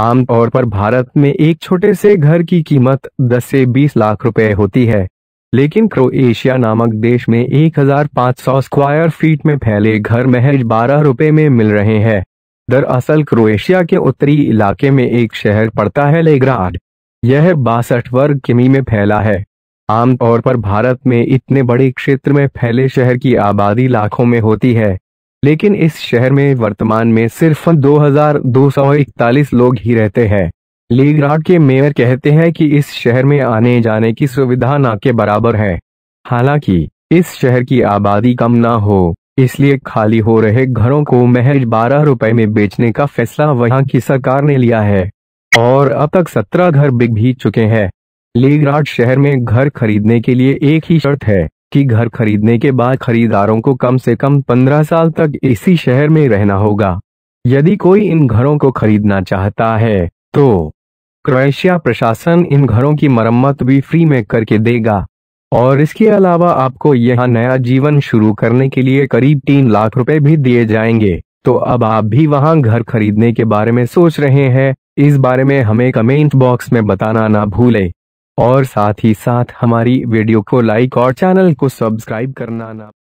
आमतौर पर भारत में एक छोटे से घर की कीमत 10 से 20 लाख रुपए होती है लेकिन क्रोएशिया नामक देश में 1500 स्क्वायर फीट में फैले घर महज बारह रुपए में मिल रहे हैं दरअसल क्रोएशिया के उत्तरी इलाके में एक शहर पड़ता है लेग्राड यह बासठ वर्ग किमी में फैला है आमतौर पर भारत में इतने बड़े क्षेत्र में फैले शहर की आबादी लाखों में होती है लेकिन इस शहर में वर्तमान में सिर्फ 2,241 लोग ही रहते हैं लीगराड के मेयर कहते हैं कि इस शहर में आने जाने की सुविधा ना के बराबर है हालांकि इस शहर की आबादी कम ना हो इसलिए खाली हो रहे घरों को महज बारह रुपए में बेचने का फैसला वहां की सरकार ने लिया है और अब तक सत्रह घर बिक भी चुके हैं लेगराट शहर में घर खरीदने के लिए एक ही शर्त है कि घर खरीदने के बाद खरीदारों को कम से कम पंद्रह साल तक इसी शहर में रहना होगा यदि कोई इन घरों को खरीदना चाहता है तो क्रोएशिया प्रशासन इन घरों की मरम्मत भी फ्री में करके देगा और इसके अलावा आपको यहाँ नया जीवन शुरू करने के लिए करीब तीन लाख रुपए भी दिए जाएंगे तो अब आप भी वहां घर खरीदने के बारे में सोच रहे हैं इस बारे में हमें कमेंट बॉक्स में बताना ना भूलें और साथ ही साथ हमारी वीडियो को लाइक और चैनल को सब्सक्राइब करना ना